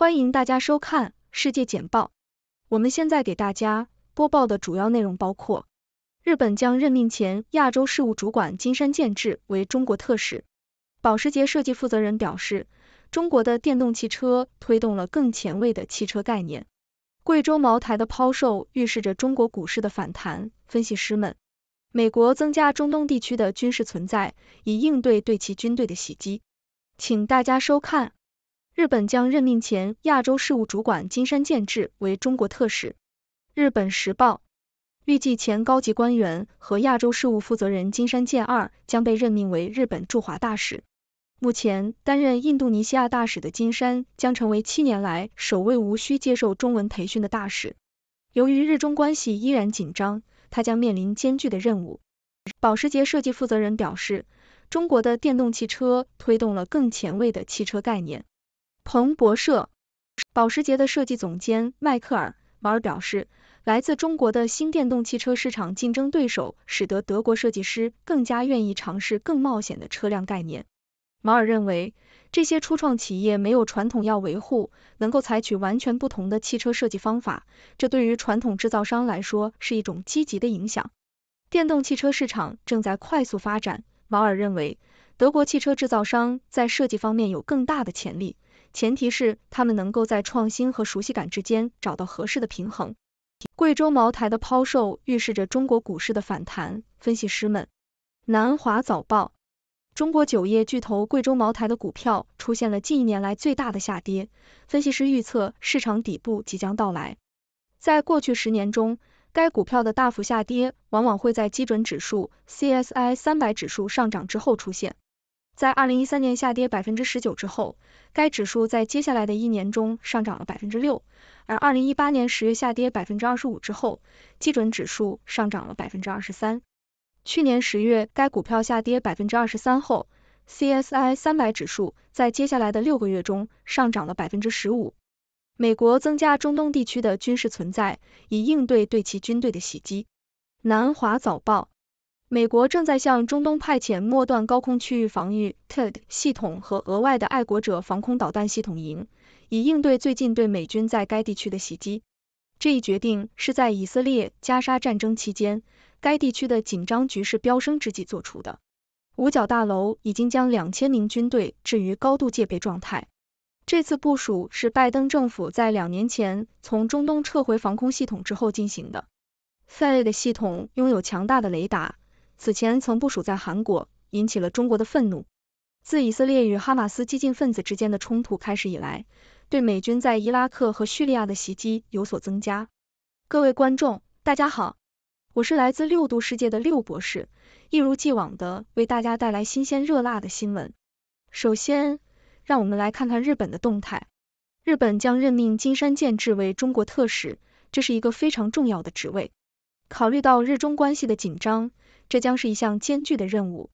欢迎大家收看世界简报。我们现在给大家播报的主要内容包括：日本将任命前亚洲事务主管金山健志为中国特使；保时捷设计负责人表示，中国的电动汽车推动了更前卫的汽车概念；贵州茅台的抛售预示着中国股市的反弹。分析师们，美国增加中东地区的军事存在，以应对对其军队的袭击。请大家收看。日本将任命前亚洲事务主管金山健志为中国特使。日本时报预计，前高级官员和亚洲事务负责人金山健二将被任命为日本驻华大使。目前担任印度尼西亚大使的金山将成为七年来首位无需接受中文培训的大使。由于日中关系依然紧张，他将面临艰巨的任务。保时捷设计负责人表示，中国的电动汽车推动了更前卫的汽车概念。彭博社，保时捷的设计总监迈克尔·马尔表示，来自中国的新电动汽车市场竞争对手，使得德国设计师更加愿意尝试更冒险的车辆概念。马尔认为，这些初创企业没有传统要维护，能够采取完全不同的汽车设计方法，这对于传统制造商来说是一种积极的影响。电动汽车市场正在快速发展，马尔认为，德国汽车制造商在设计方面有更大的潜力。前提是他们能够在创新和熟悉感之间找到合适的平衡。贵州茅台的抛售预示着中国股市的反弹。分析师们，南华早报，中国酒业巨头贵州茅台的股票出现了近一年来最大的下跌，分析师预测市场底部即将到来。在过去十年中，该股票的大幅下跌往往会在基准指数 CSI 三百指数上涨之后出现。在二零一三年下跌百分之十九之后，该指数在接下来的一年中上涨了百分之六。而二零一八年十月下跌百分之二十五之后，基准指数上涨了百分之二十三。去年十月该股票下跌百分之二十三后，CSI 三百指数在接下来的六个月中上涨了百分之十五。美国增加中东地区的军事存在，以应对对其军队的袭击。南华早报。美国正在向中东派遣末端高空区域防御 t e d 系统和额外的爱国者防空导弹系统营，以应对最近对美军在该地区的袭击。这一决定是在以色列加沙战争期间，该地区的紧张局势飙升之际做出的。五角大楼已经将两千名军队置于高度戒备状态。这次部署是拜登政府在两年前从中东撤回防空系统之后进行的。t h a 的系统拥有强大的雷达。此前曾部署在韩国，引起了中国的愤怒。自以色列与哈马斯激进分子之间的冲突开始以来，对美军在伊拉克和叙利亚的袭击有所增加。各位观众，大家好，我是来自六度世界的六博士，一如既往的为大家带来新鲜热辣的新闻。首先，让我们来看看日本的动态。日本将任命金山健志为中国特使，这是一个非常重要的职位。考虑到日中关系的紧张。这将是一项艰巨的任务。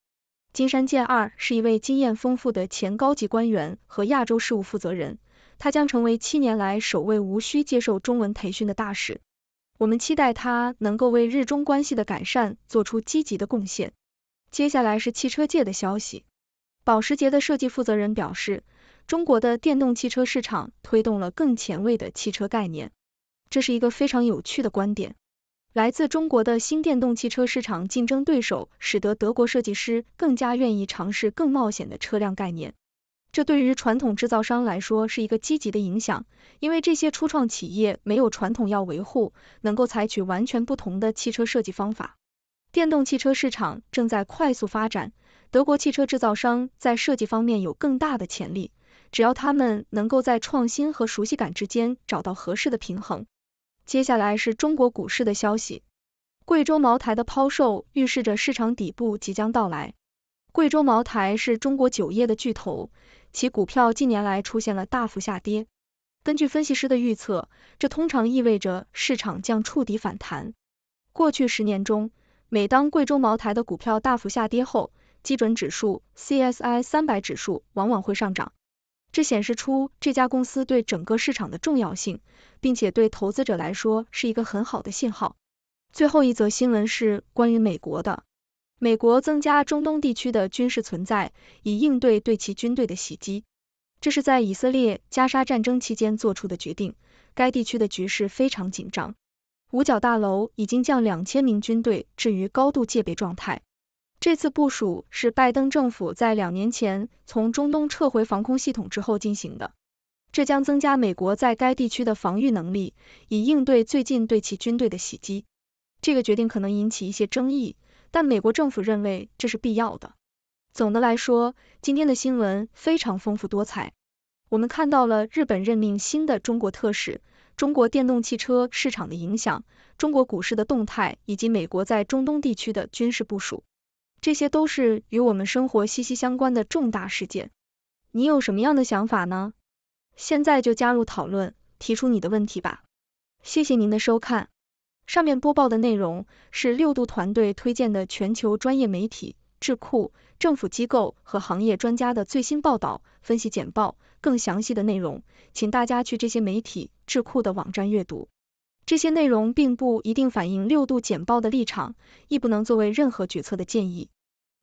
金山健二是一位经验丰富的前高级官员和亚洲事务负责人，他将成为七年来首位无需接受中文培训的大使。我们期待他能够为日中关系的改善做出积极的贡献。接下来是汽车界的消息。保时捷的设计负责人表示，中国的电动汽车市场推动了更前卫的汽车概念，这是一个非常有趣的观点。来自中国的新电动汽车市场竞争对手，使得德国设计师更加愿意尝试更冒险的车辆概念。这对于传统制造商来说是一个积极的影响，因为这些初创企业没有传统要维护，能够采取完全不同的汽车设计方法。电动汽车市场正在快速发展，德国汽车制造商在设计方面有更大的潜力，只要他们能够在创新和熟悉感之间找到合适的平衡。接下来是中国股市的消息。贵州茅台的抛售预示着市场底部即将到来。贵州茅台是中国酒业的巨头，其股票近年来出现了大幅下跌。根据分析师的预测，这通常意味着市场将触底反弹。过去十年中，每当贵州茅台的股票大幅下跌后，基准指数 CSI 三百指数往往会上涨。这显示出这家公司对整个市场的重要性，并且对投资者来说是一个很好的信号。最后一则新闻是关于美国的，美国增加中东地区的军事存在，以应对对其军队的袭击。这是在以色列加沙战争期间做出的决定。该地区的局势非常紧张，五角大楼已经将两千名军队置于高度戒备状态。这次部署是拜登政府在两年前从中东撤回防空系统之后进行的，这将增加美国在该地区的防御能力，以应对最近对其军队的袭击。这个决定可能引起一些争议，但美国政府认为这是必要的。总的来说，今天的新闻非常丰富多彩，我们看到了日本任命新的中国特使、中国电动汽车市场的影响、中国股市的动态，以及美国在中东地区的军事部署。这些都是与我们生活息息相关的重大事件，你有什么样的想法呢？现在就加入讨论，提出你的问题吧。谢谢您的收看。上面播报的内容是六度团队推荐的全球专业媒体、智库、政府机构和行业专家的最新报道、分析简报。更详细的内容，请大家去这些媒体、智库的网站阅读。这些内容并不一定反映六度简报的立场，亦不能作为任何决策的建议。